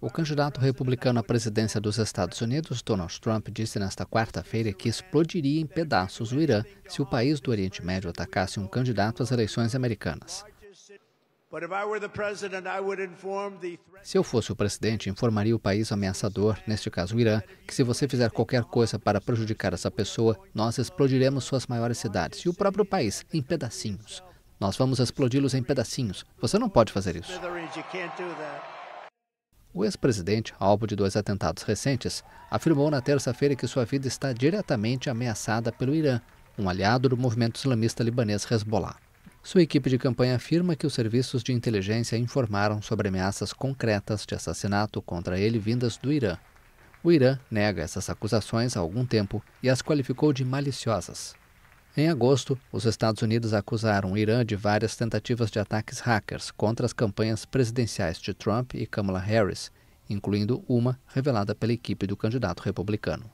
O candidato republicano à presidência dos Estados Unidos, Donald Trump, disse nesta quarta-feira que explodiria em pedaços o Irã se o país do Oriente Médio atacasse um candidato às eleições americanas. Se eu fosse o presidente, informaria o país ameaçador, neste caso o Irã, que se você fizer qualquer coisa para prejudicar essa pessoa, nós explodiremos suas maiores cidades e o próprio país em pedacinhos. Nós vamos explodi-los em pedacinhos. Você não pode fazer isso. O ex-presidente, alvo de dois atentados recentes, afirmou na terça-feira que sua vida está diretamente ameaçada pelo Irã, um aliado do movimento islamista libanês Hezbollah. Sua equipe de campanha afirma que os serviços de inteligência informaram sobre ameaças concretas de assassinato contra ele vindas do Irã. O Irã nega essas acusações há algum tempo e as qualificou de maliciosas. Em agosto, os Estados Unidos acusaram o Irã de várias tentativas de ataques hackers contra as campanhas presidenciais de Trump e Kamala Harris, incluindo uma revelada pela equipe do candidato republicano.